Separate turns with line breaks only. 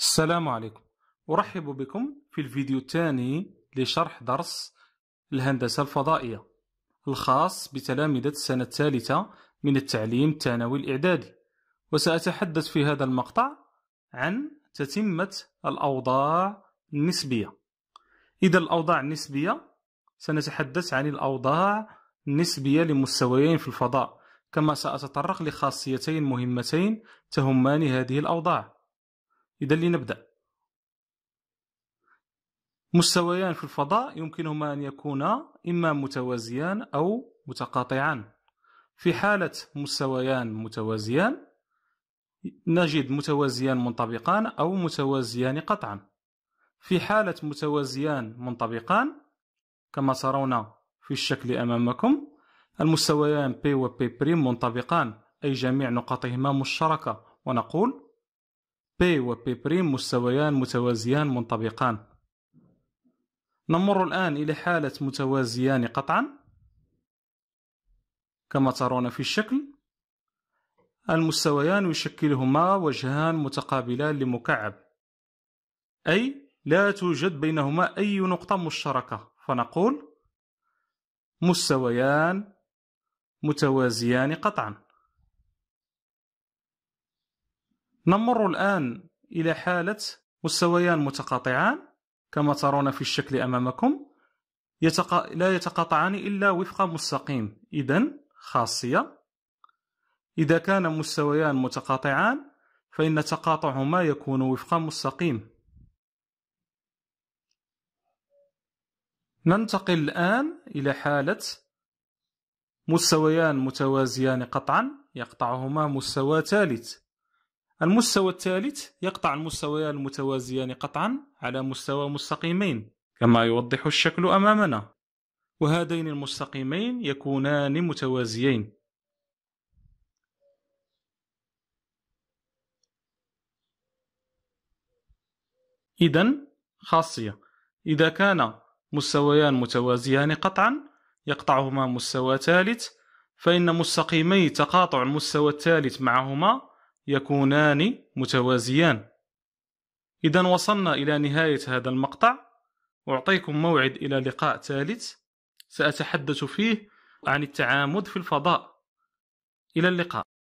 السلام عليكم أرحب بكم في الفيديو الثاني لشرح درس الهندسة الفضائية الخاص بتلامذة السنة الثالثة من التعليم الثانوي الإعدادي وسأتحدث في هذا المقطع عن تتمة الأوضاع النسبية إذا الأوضاع النسبية سنتحدث عن الأوضاع النسبية لمستويين في الفضاء كما سأتطرق لخاصيتين مهمتين تهمان هذه الأوضاع إذا لنبدأ مستويان في الفضاء يمكنهما أن يكونا إما متوازيان أو متقاطعان في حالة مستويان متوازيان نجد متوازيان منطبقان أو متوازيان قطعا في حالة متوازيان منطبقان كما ترون في الشكل أمامكم المستويان P و P' منطبقان أي جميع نقطهما مشتركة ونقول بي و بي بريم مستويان متوازيان منطبقان نمر الآن إلى حالة متوازيان قطعا كما ترون في الشكل المستويان يشكلهما وجهان متقابلان لمكعب أي لا توجد بينهما أي نقطة مشتركة فنقول مستويان متوازيان قطعا نمر الآن إلى حالة مستويان متقاطعان كما ترون في الشكل أمامكم يتق... لا يتقاطعان إلا وفق مستقيم إذا خاصية إذا كان مستويان متقاطعان فإن تقاطعهما يكون وفق مستقيم ننتقل الآن إلى حالة مستويان متوازيان قطعا يقطعهما مستوى ثالث المستوى الثالث يقطع المستويان المتوازيان قطعا على مستوى مستقيمين كما يوضح الشكل أمامنا وهذين المستقيمين يكونان متوازيين إذا خاصية إذا كان مستويان متوازيان قطعا يقطعهما مستوى ثالث فإن مستقيمي تقاطع المستوى الثالث معهما يكونان متوازيان إذا وصلنا إلى نهاية هذا المقطع أعطيكم موعد إلى لقاء ثالث سأتحدث فيه عن التعامد في الفضاء إلى اللقاء